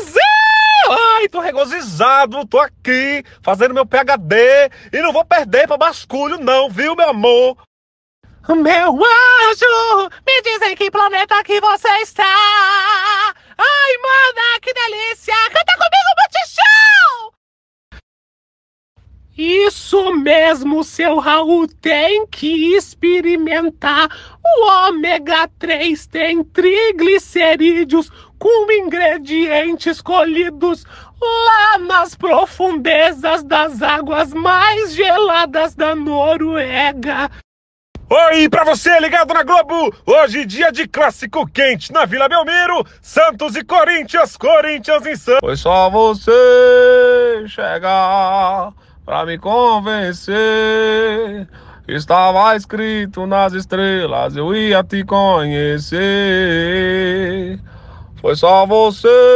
Brasil! Ai, tô regozijado, tô aqui fazendo meu PHD e não vou perder pra basculho, não, viu, meu amor? Meu anjo, me dizem que planeta que você está! Ai, manda que delícia! Isso mesmo, seu Raul tem que experimentar. O ômega 3 tem triglicerídeos com ingredientes colhidos lá nas profundezas das águas mais geladas da Noruega. Oi, para você ligado na Globo! Hoje dia de clássico quente na Vila Belmiro, Santos e Corinthians, Corinthians em Santos. Foi só você chegar pra me convencer. Estava escrito nas estrelas, eu ia te conhecer. Foi só você.